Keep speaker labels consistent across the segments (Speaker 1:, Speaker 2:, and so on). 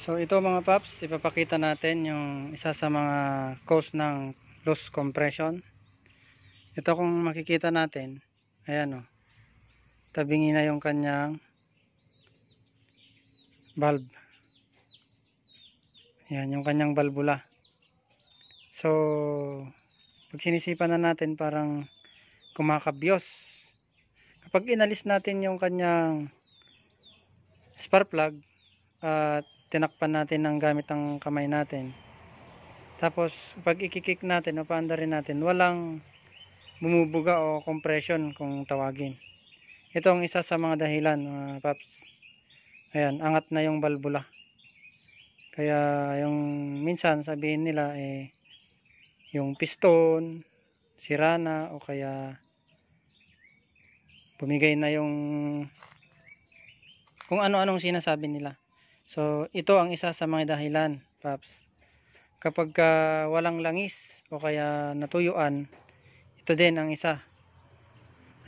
Speaker 1: So ito mga paps, ipapakita natin yung isa sa mga cause ng loose compression. Ito kung makikita natin, ayan o, tabingi na yung kanyang valve. Ayan yung kanyang balbula. So, pag sinisipan na natin parang kumakabyos. Kapag inalis natin yung kanyang spark plug at uh, tinakpan natin ng gamit ang kamay natin. Tapos, pag ikikik natin o paanda rin natin, walang bumubuga o compression kung tawagin. Ito ang isa sa mga dahilan, uh, Paps. Ayan, angat na yung balbula. Kaya yung minsan sabihin nila eh yung piston, sirana o kaya pumigay na yung kung ano-anong sinasabi nila. So, ito ang isa sa mga dahilan, Paps. Kapag uh, walang langis o kaya natuyuan, ito din ang isa.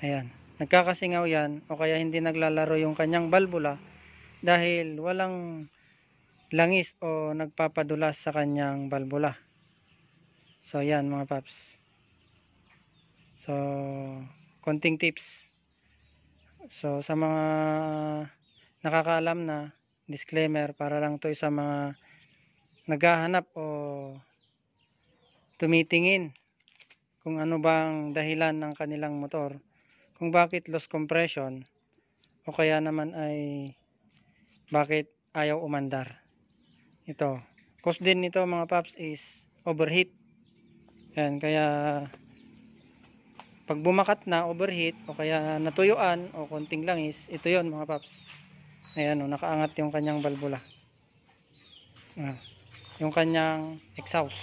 Speaker 1: Ayan. Nagkakasingaw yan o kaya hindi naglalaro yung kanyang balbula dahil walang langis o nagpapadulas sa kanyang balbula. So, ayan mga paps. So, konting tips. So, sa mga nakakaalam na disclaimer para lang to sa mga naghahanap o tumitingin kung ano bang dahilan ng kanilang motor kung bakit loss compression o kaya naman ay bakit ayaw umandar ito cause din nito mga paps is overheat yan kaya pag bumakat na overheat o kaya natuyuan o konting langis ito yon mga paps ayan o oh, nakaangat yung kanyang balbula ah, yung kanyang exhaust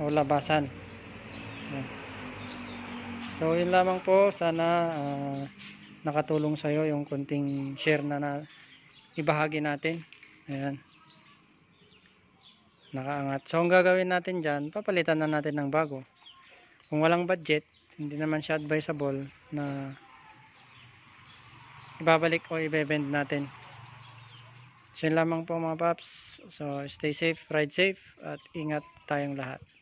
Speaker 1: o labasan ah. so yun lamang po sana ah, nakatulong sa'yo yung konting share na, na ibahagi natin ayan nakaangat so ang gagawin natin dyan papalitan na natin ng bago kung walang budget hindi naman siya advisable na ibabalik o ibebend natin so yun lamang po mga paps so stay safe, ride safe at ingat tayong lahat